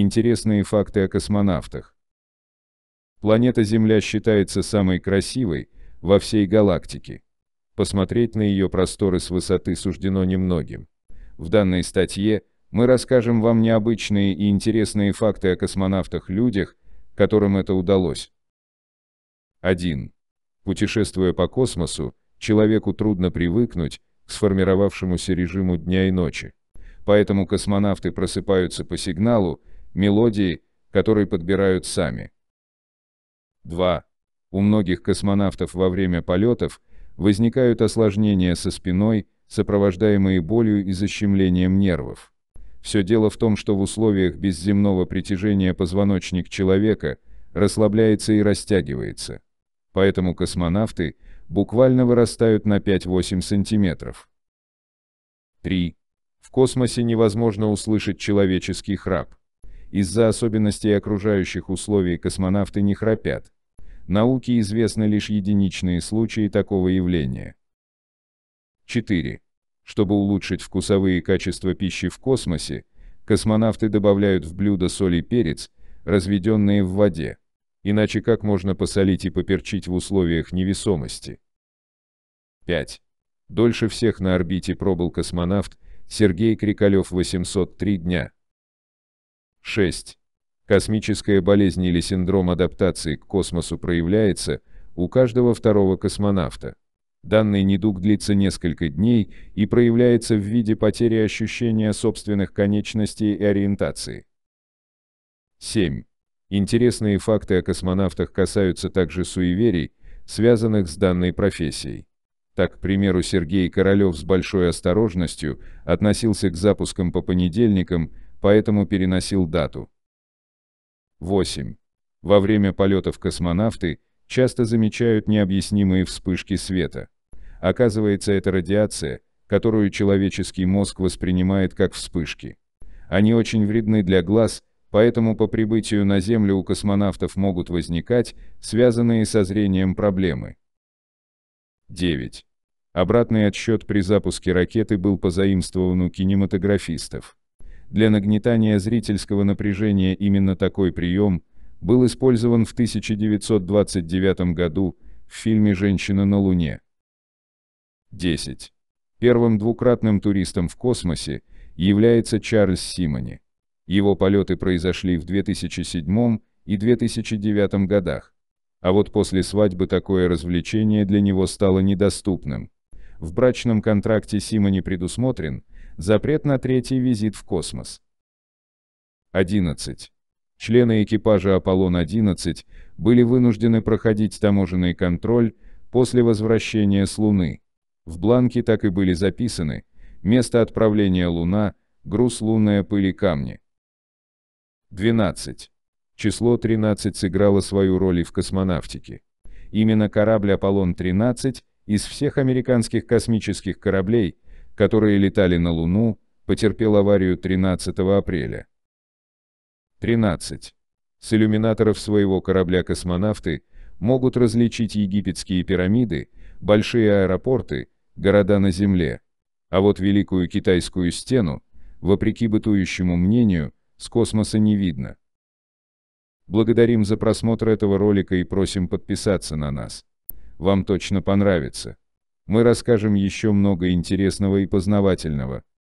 Интересные факты о космонавтах. Планета Земля считается самой красивой во всей галактике. Посмотреть на ее просторы с высоты суждено немногим. В данной статье мы расскажем вам необычные и интересные факты о космонавтах-людях, которым это удалось. 1. Путешествуя по космосу, человеку трудно привыкнуть к сформировавшемуся режиму дня и ночи. Поэтому космонавты просыпаются по сигналу, мелодии, которые подбирают сами. 2. У многих космонавтов во время полетов возникают осложнения со спиной, сопровождаемые болью и защемлением нервов. Все дело в том, что в условиях безземного притяжения позвоночник человека расслабляется и растягивается. Поэтому космонавты буквально вырастают на 5-8 сантиметров. 3. В космосе невозможно услышать человеческий храп. Из-за особенностей окружающих условий космонавты не храпят. Науке известны лишь единичные случаи такого явления. 4. Чтобы улучшить вкусовые качества пищи в космосе, космонавты добавляют в блюдо соль и перец, разведенные в воде. Иначе как можно посолить и поперчить в условиях невесомости? 5. Дольше всех на орбите пробыл космонавт Сергей Крикалев 803 дня. 6. Космическая болезнь или синдром адаптации к космосу проявляется у каждого второго космонавта. Данный недуг длится несколько дней и проявляется в виде потери ощущения собственных конечностей и ориентации. 7. Интересные факты о космонавтах касаются также суеверий, связанных с данной профессией. Так, к примеру, Сергей Королев с большой осторожностью относился к запускам по понедельникам, поэтому переносил дату. 8. Во время полетов космонавты часто замечают необъяснимые вспышки света. Оказывается, это радиация, которую человеческий мозг воспринимает как вспышки. Они очень вредны для глаз, поэтому по прибытию на Землю у космонавтов могут возникать связанные со зрением проблемы. 9. Обратный отсчет при запуске ракеты был позаимствован у кинематографистов. Для нагнетания зрительского напряжения именно такой прием был использован в 1929 году в фильме «Женщина на Луне». 10. Первым двукратным туристом в космосе является Чарльз Симони. Его полеты произошли в 2007 и 2009 годах. А вот после свадьбы такое развлечение для него стало недоступным. В брачном контракте Симони предусмотрен – Запрет на третий визит в космос. 11. Члены экипажа «Аполлон-11» были вынуждены проходить таможенный контроль после возвращения с Луны. В бланке так и были записаны место отправления Луна, груз лунная пыль и камни. 12. Число 13 сыграло свою роль и в космонавтике. Именно корабль «Аполлон-13» из всех американских космических кораблей – которые летали на Луну, потерпел аварию 13 апреля. 13. С иллюминаторов своего корабля космонавты могут различить египетские пирамиды, большие аэропорты, города на Земле. А вот Великую Китайскую стену, вопреки бытующему мнению, с космоса не видно. Благодарим за просмотр этого ролика и просим подписаться на нас. Вам точно понравится мы расскажем еще много интересного и познавательного.